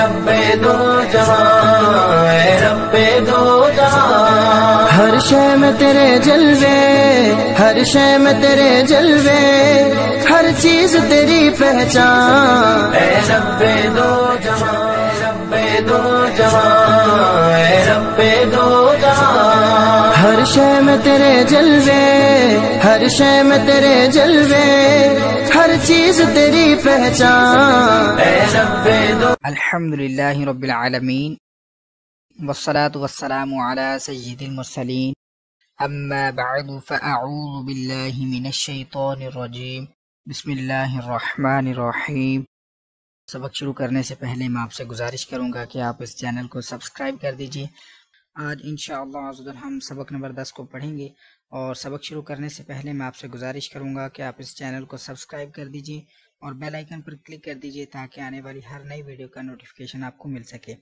رب دو جمان رپے دو جمان ہر شہم تیرے جلوے ہر شے میں تیرے جلوے ہر چیز تیری پہچان رب دو جہاں رب دو جمان رب دو جہاں ہر ہر ہر شے شے میں میں تیرے تیرے جلوے جلوے چیز تیری پہچان رب الحمد الرجیم بسم اللہ الرحمن الرحیم سبق شروع کرنے سے پہلے میں آپ سے گزارش کروں گا کہ آپ اس چینل کو سبسکرائب کر دیجیے آج انشاءاللہ شاء اللہ سبق نمبر دس کو پڑھیں گے اور سبق شروع کرنے سے پہلے میں آپ سے گزارش کروں گا کہ آپ اس چینل کو سبسکرائب کر دیجیے اور بیل آئکن پر کلک کر دیجیے تاکہ آنے والی ہر نئی ویڈیو کا نوٹیفیکیشن آپ کو مل سکے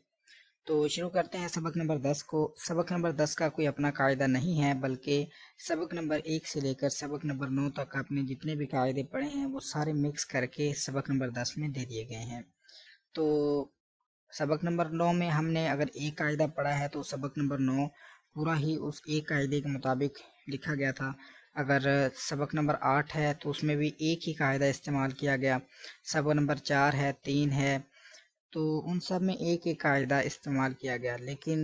تو شروع کرتے ہیں سبق نمبر دس کو سبق نمبر دس کا کوئی اپنا قاعدہ نہیں ہے بلکہ سبق نمبر ایک سے لے کر سبق نمبر نو تک آپ نے جتنے بھی قاعدے پڑھے ہیں وہ سارے مکس کر کے سبق نمبر دس میں دے دیے گئے ہیں تو سبق نمبر نو میں ہم نے اگر ایک قاعدہ پڑھا ہے تو سبق نمبر نو پورا ہی اس ایک قاعدے کے مطابق لکھا گیا تھا اگر سبق نمبر آٹھ ہے تو اس میں بھی ایک ہی قاعدہ استعمال کیا گیا سبق نمبر چار ہے تین ہے تو ان سب میں ایک ایک قاعدہ استعمال کیا گیا لیکن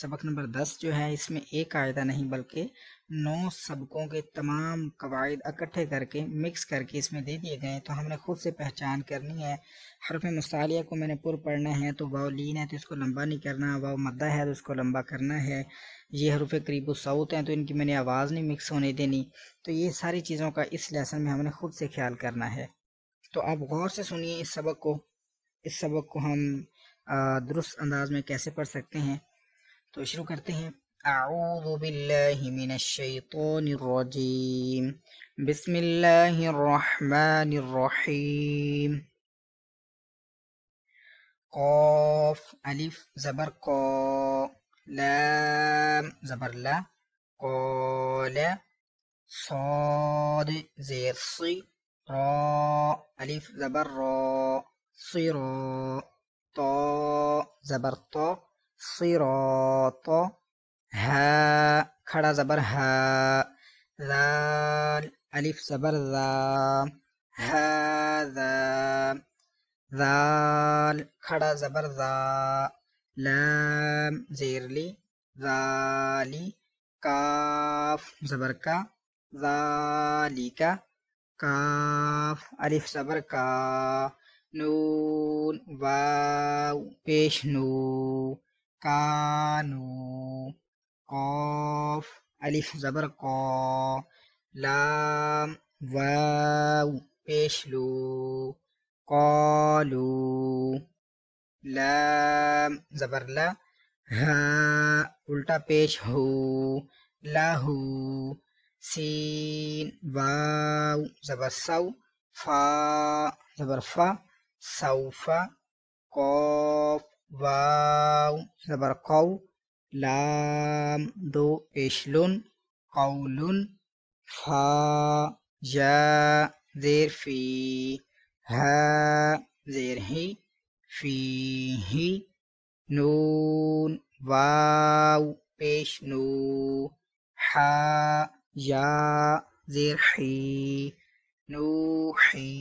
سبق نمبر دس جو ہے اس میں ایک قاعدہ نہیں بلکہ نو سبقوں کے تمام قواعد اکٹھے کر کے مکس کر کے اس میں دے دیے گئے تو ہم نے خود سے پہچان کرنی ہے حرف مصالحہ کو میں نے پر پڑھنا ہے تو واؤ لین ہے تو اس کو لمبا نہیں کرنا واؤ مدہ ہے تو اس کو لمبا کرنا ہے یہ حرف قریب و سعود ہیں تو ان کی میں نے آواز نہیں مکس ہونے دینی تو یہ ساری چیزوں کا اس لیسن میں ہم نے خود سے خیال کرنا ہے تو آپ غور سے سنیے اس سبق کو اس سبق کو ہم درست انداز میں کیسے پڑھ سکتے ہیں تو شروع کرتے ہیں أعوذ بالله من الشيطان الرجيم بسم الله الرحمن الرحيم قاف ألف زبر قا لام زبر لا قال صاد زير صي را ألف زبر را را تا زبر تا صراط ها خڑا زبر ها ذال ألف زبر ذا هذا ذال خڑا زبر ذا لام زيرلي ذالي كاف زبر كا ذلك كاف ألف زبر كا نون واو بيش نو کانو قوف علیف زبر کو لام واو پیشلو قولو لام زبر لا ہا الٹا پیش ہو لہو سین واو زبر سو فا زبر فا سوفا قوف واو زبر قو لام دو پیشلن قولن خا جا زیر فی ہا زیر ہی فی ہی نون واو پیش نو ہا یا زیر حی نو حی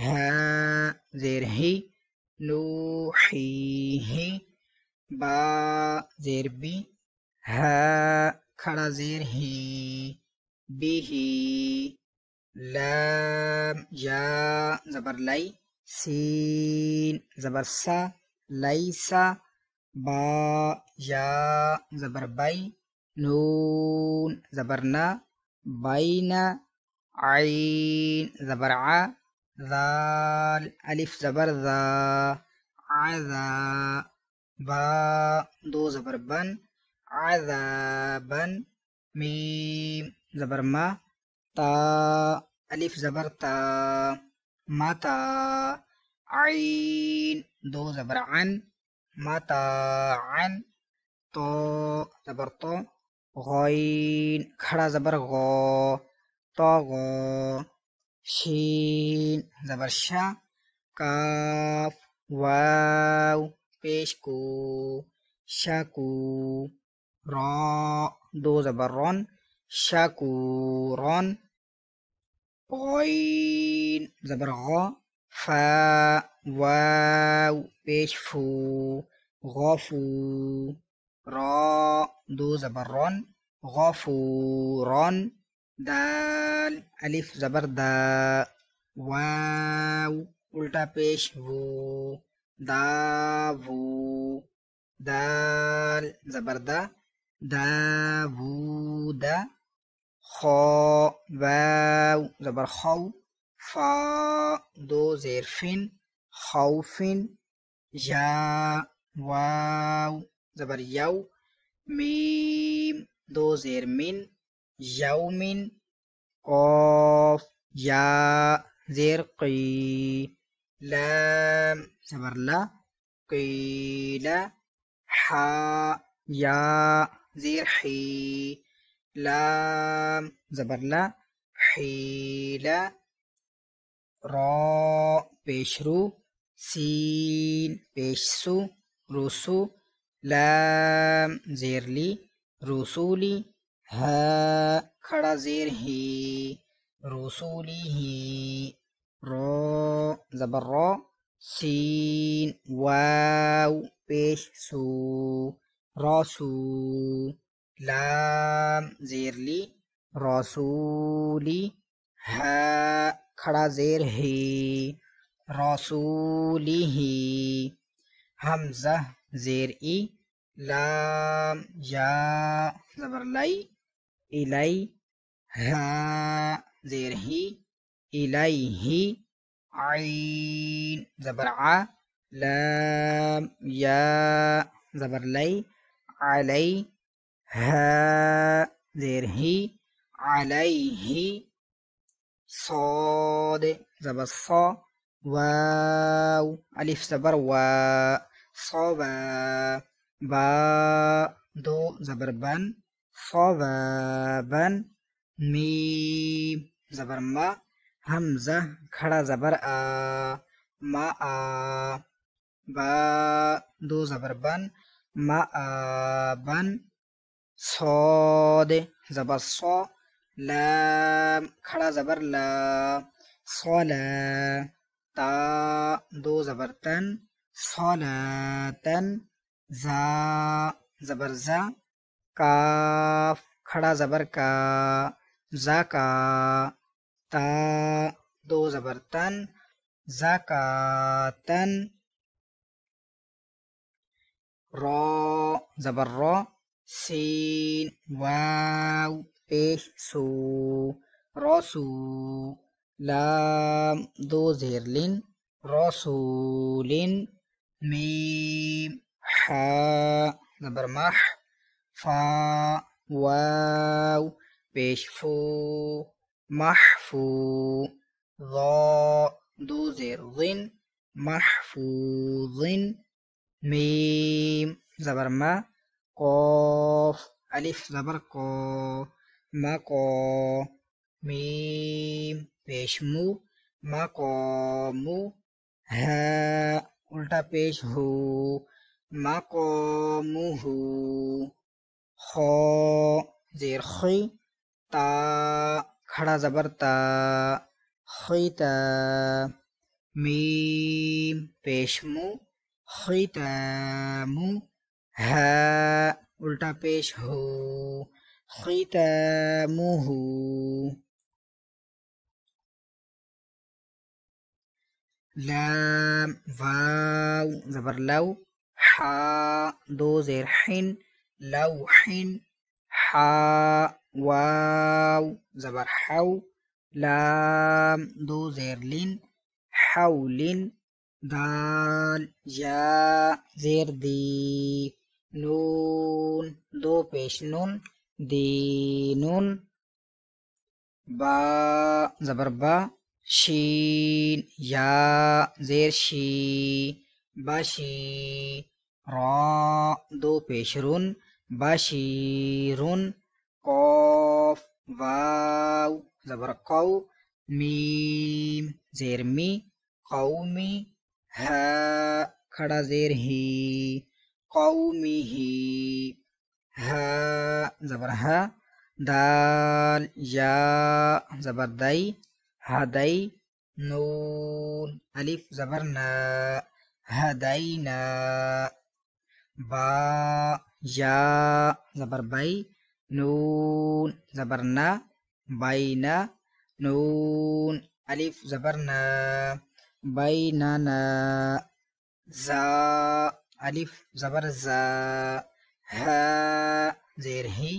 ہا زیر ہی نو ہی با زیر بی ہا کھڑا زیر ہی بی ہی لام یا زبر لائی سین زبر سا لائی سا با یا زبر بائی نون زبر بائی نا عین زبر ذال الف زبر ذا عذابا دو زبر بن عذابا ميم زبر ما تا ألف زبر تا متى عين دو زبر عن متى عن تو زبر تو غين خرا زبر غو تو غو شين زبر شا كاف واو بيشكو شاكو را دو زبران شكوران غين زبر غا فا واو بيشفو غفو را دو زبران غفوران دال ألف زبر دا واو उल्टा पेश वो दा वो दाल जबरदा داوود خا واو زبر خو فا دو زیرفین خوفین جا واو زبر یو میم دو زیر من یومین قاف یا زیر قی لام زبر لا قيل حاء ياء زير حي لام زبر لا حيل را پیش رو سین پیش سو روسو لام زیر لی رسولی ها کھڑا زیر ہی رسولی ہی رو زبر سین سو رسو لام لی رسولی کھڑا زیر ہی رسولی یا زبر لائی زیر ہی إليه عين زبر ع لام يا زبر لي علي ها زير هي عليه صاد زبر صا واو ألف زبر و صبا با دو زبر بن بن ميم زبر ما همزه کړه زبر آ ما آ با دو زبر بن ما آ بن صاد زبر صا لام کھڑا زبر لا صلا تا دو زبر تن صلا تن زا زبر زا کاف کھڑا زبر کا زا کا تا دو زبر تن زكاتن را زبر را سين واو پیش سو رسو لام دو زهر لن رسول ميم حا زبر مح فا واو پیش فو محفوظا دو زیر ظن محفوظن میم زبر ما قاف الف زبر قا مقا میم پیش مو مقامو ها الٹا پیش ہو ہو خا زیر خی تا خړه زبر ته ښۍ ته م پیش مو ښۍ ته مو ه الټا پیش هو ښۍ ته مو هو لام واو زبر لو حا دو زیر حن لو حن حا واو زبر حو لام دو زير لين حول دال جا زير دي نون دو پیش نون دي نون با زبر با شين يا زير شي باشي را دو پیش رون باشي رون قا واو زبر قو میم زیر می قومی ہا کھڑا زیر ہی قومی ہی ہا زبر ہا دال یا زبر دائی ہا دائی نون علیف زبر نا ہا دائی نا با یا زبر بائی نون زبرنا بين نون ألف زبرنا بيننا زا ألف زبر زا ها زير هي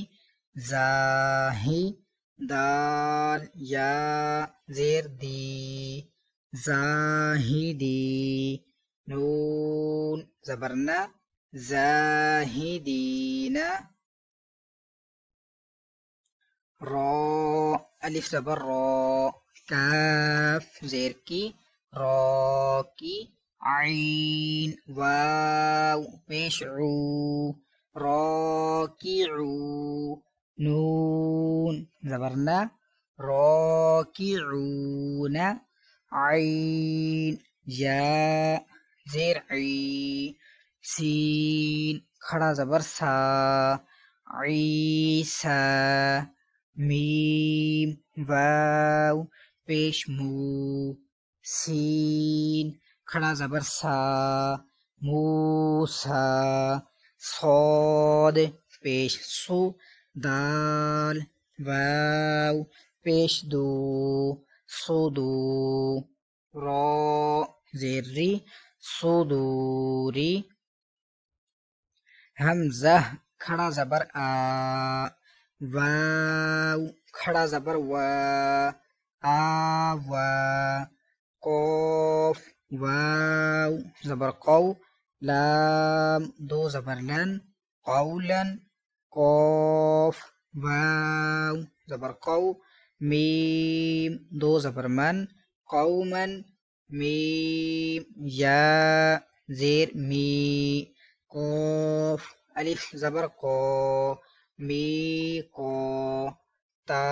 زاهي دال يا زير دي دي نون زبرنا زاهدين را الف زبر را کاف زیر کی را کی عین واو پیشعو را کی عو نون زبرنا را کی عون عین جا زیر عی سین کھڑا زبر سا عیسی ميم واو پیش مو سين کھڑا زبر سا موسا صاد پیش سو دال واو پیش دو صدو را زری صدوري همزه کھڑا زبر آ واو کھڑا زبر و زبر قو لام دو زبر لن کو لن واو زبر قو میم دو زبر من کو من میم یا زیر می قوف الف زبر قو می کو تا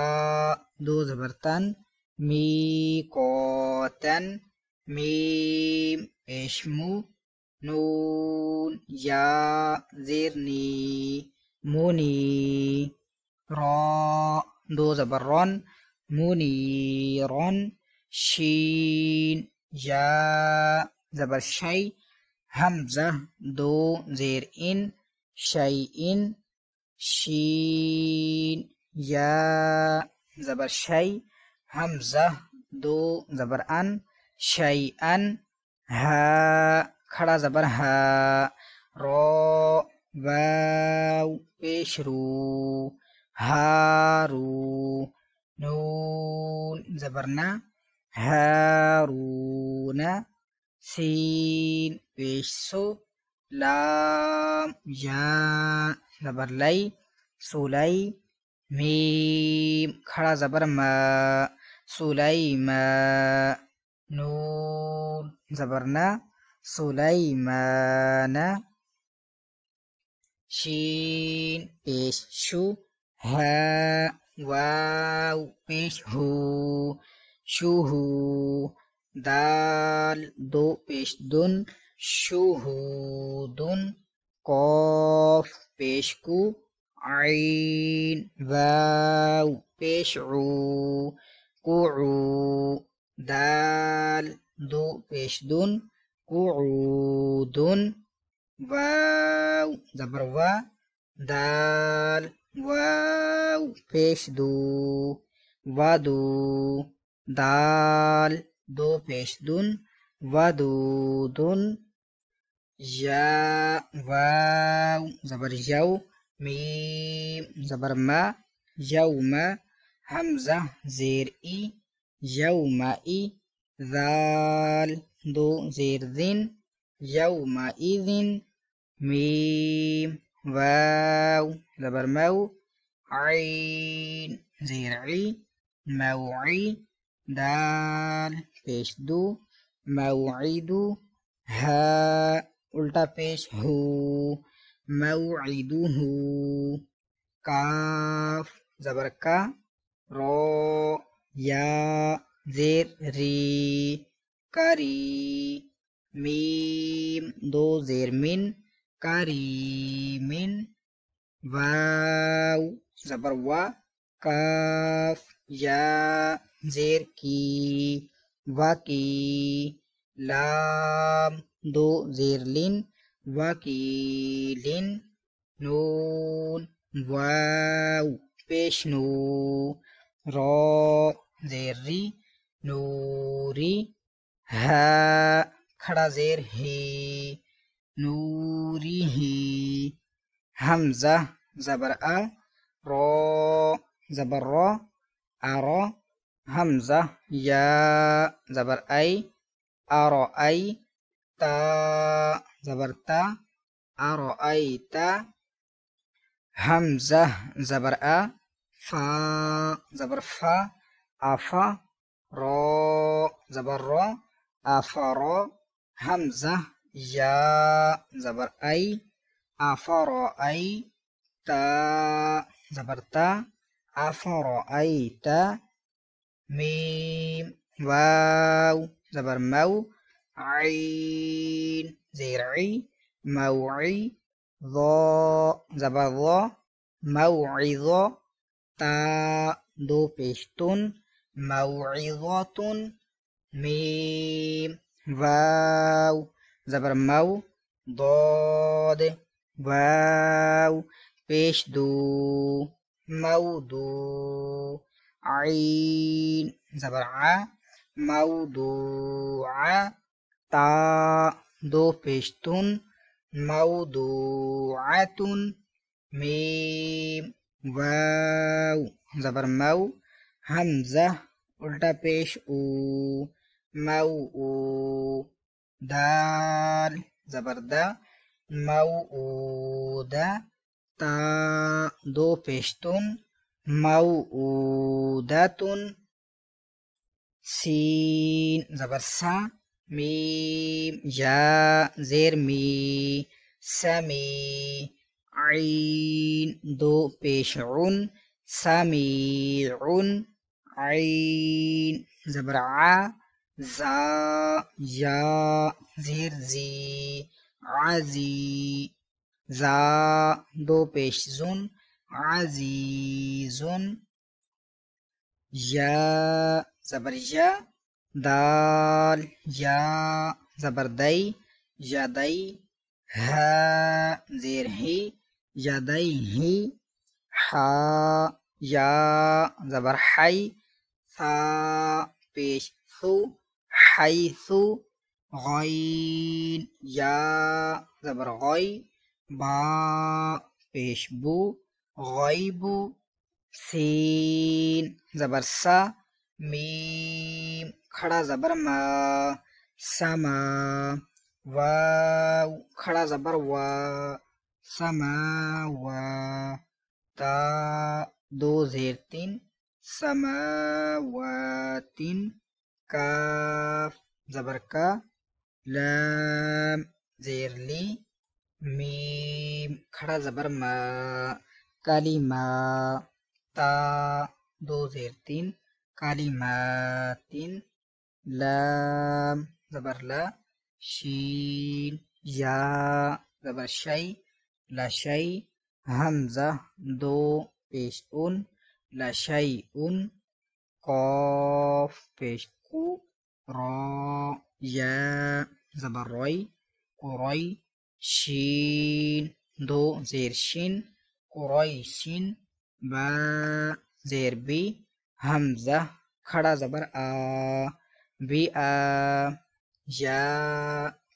دو زبرتن می کو تن می ایشمو نون یا زیرنی مونی را دو زبر رن مونی رن شین یا زبر شی حمزہ دو زیر ان شی ان شين يا زبر شي همزة دو زبر أن شي أن ها خڑا زبر ها رو واو پیش رو هارو نون زبرنا هارون سين پیش سو لام یا زبر لي سولي ميم خڑا زبر ما سليما نون زبرنا سليمان شين پیش شو ها واو پیش هو شو هو دال دو پیش دون شهود قاف بيشكو عين واو بيشعو قعو دال دو بيشدون قعود واو زبر وا دال واو پیش دو ودو دال دو پیش دون ودودون جا واو زبر جو ميم زبر ما جوما همزة زير إي جوما إي ذال دو زير ذن يوم إذن ميم واو زبر مو عين زير عي موعي دال بيش دو موعد ها الٹا پیش ہو میں ہو کاف زبر کا رو یا زیر ری کری میم دو زیر من کری من زبر وا کاف یا زیر کی وا کی لام دو زیر لین وکیلن نون واو پیش نو را زیر ری نوری ہا کھڑا زیر ہی نوری ہی حمزہ زبر ا را زبر را ارا حمزہ یا زبر ای أرأيت زبر تا أرأيت همزة زبر أ فا زبر فا أفا را زبر را أفرا همزة يا زبر أي أفرأيت زبر تا أفرأيت ميم واو زبر مو عين زي موعي ضاء زبر ضاء موعظة تاء دو بيشتون موعظة ميم واو زبر مو ضاد واو بيش دو مودو عين زبر عا موضوع تا دو پیشتون موضوعة ميم واو زبر مو همزة الٹا پیش او مو او دال زبر دا مو او دا تا دو پیشتون موعودة سین زبرس میم یا زیر می سمی عین دو عشن س میربر زا یا زیر زی عزی زا دو پیش زن عزیزن یا زبریا دال یا زیر یادئی ہے دئی یادئی ہا یا زبر ہائی سا پیش سو سو ہائی غی یا زبر غی با پیش بو غیبو سین زبر سا ميم خڑا زبر ما سما واو خڑا زبر وا سما وا تا دو زیر تین سماوات كاف زبر كا لام زير لي ميم خڑا زبر ما كلمة تا دو زير تين كلمات لام زبر لا شين يا زبر شيء لا شيء همزة دو پیش اون لا شيء قاف پیش کو را یا زبر روی قرای شين دو زير شين قريش با زير بي حمزہ کھڑا زبر آ بی آ یا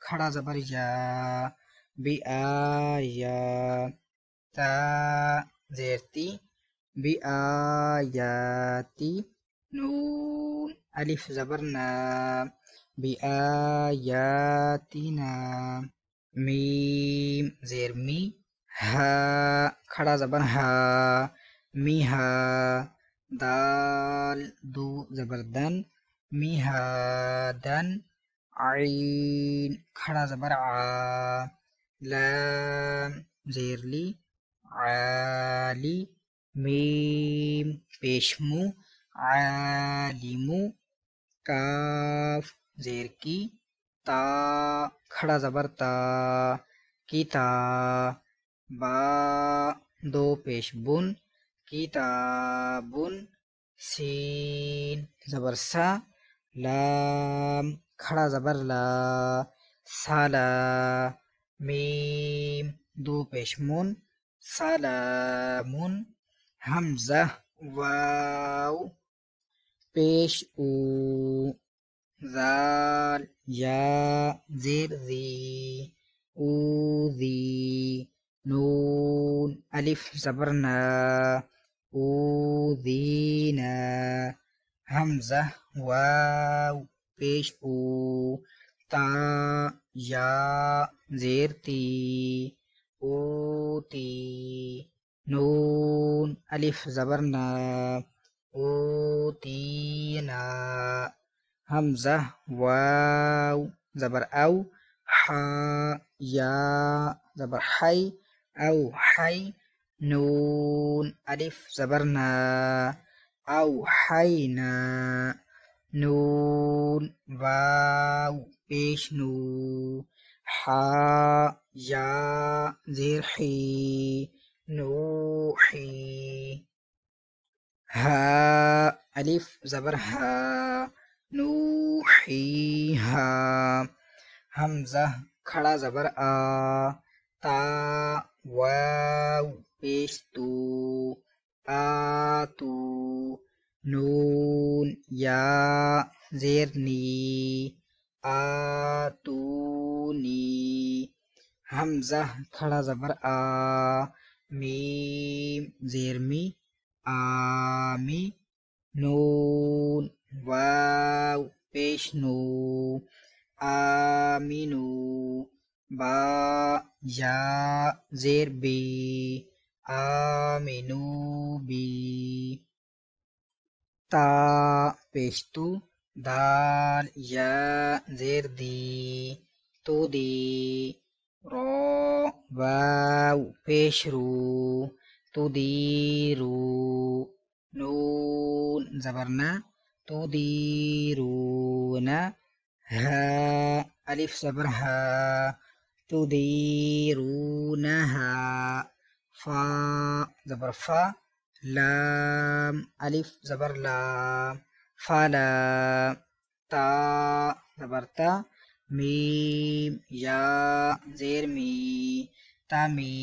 کھڑا زبر یا بی آ یا تا زیرتی بی آ یا تی نون علیف زبر نا بی آ یا تی نا میم زیر می ہا کھڑا زبر ہا می ہا دال دو زبردن دن عین کھڑا زبر لام لی عالی میم پیشمو عالیمو کاف زیر کی تا کھڑا زبر تا کی تا دو پیش بن किताबुन سين زبر سا لام خڑا زبر لا سالا ميم دو پیشمون سالامون همزه واو پیش او زال یا زیر زی او ذي نون ألف زبرنا أوذينا همزة واو بيش او تا يا زيرتي أوتي نون الف زبرنا أوتينا همزه واو زبر او ح يا زبر حي او حي نون ألف زبرنا أوحينا نون واو بيشنو حا يا زرحي نوحي ها ألف زبر ها نوحي ها همزة خڑا زبر آ تا واو استو آتو نون يا زيرني آتوني همزة خڑا زبر آ ميم زيرمي آمي نون واو پیش نو آمینو با یا زیر بی آمنو بی تا پیشتو دال یا زیر دی تو دی رو واو پیش رو تو دی رو نون زبرنا تو دی رو نا ہا الف زبر ہا تديرونها فا زبر فا لام ألف زبر لام فلا تا زبر تا ميم يا زير مي تامي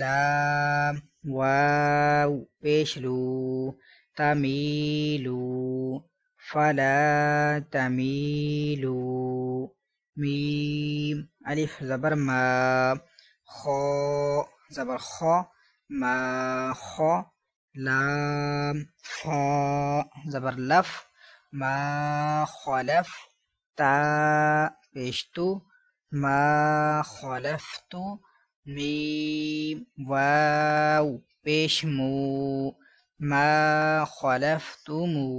لام واو بيشلو تميلو فلا تميلو ميم ألف زبر ما خو زبر خا ما خا لام خا زبر لف ما خلف تا بيشتو ما خالفتو ميم واو بيشمو ما خلفتمو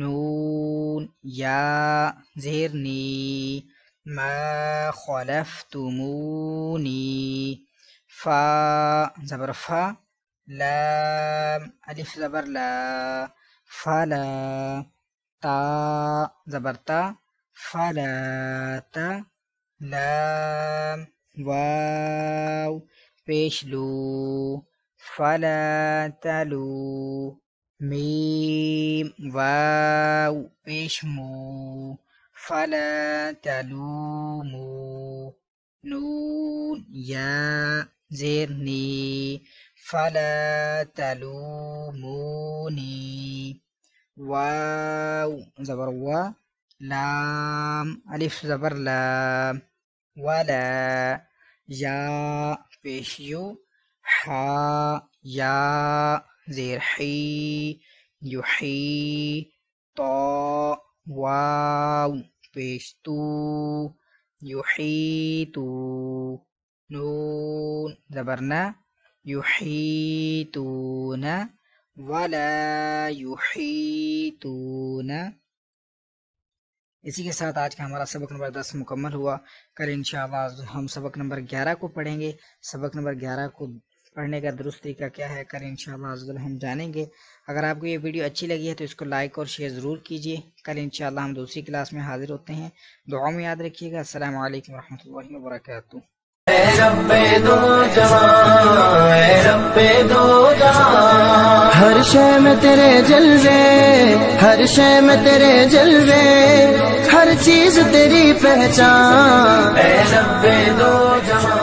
نون يا زرني ما خلفتموني فا زبر فا لام ألف زبر لا فلا تا زبر تا فلا تا لام واو بيشلو فلا تلو ميم واو اشمو فلا تلومو نون يا زرني فلا تلوموني واو زبر و لام ألف زبر لام ولا يا بيشيو حا يا زیر حی تو زبرنا یوحی تو ن والا یوحی تو نا اسی کے ساتھ آج کا ہمارا سبق نمبر دس مکمل ہوا کل انشاءاللہ ہم سبق نمبر گیارہ کو پڑھیں گے سبق نمبر گیارہ کو پڑھنے کا درست طریقہ کیا ہے انشاءاللہ شاء اللہ ہم جانیں گے اگر آپ کو یہ ویڈیو اچھی لگی ہے تو اس کو لائک اور شیئر ضرور کیجیے کل انشاءاللہ ہم دوسری کلاس میں حاضر ہوتے ہیں دعاؤں میں یاد رکھیے گا السلام علیکم ورحمۃ اللہ وبرکاتہ اے رب دو جہاں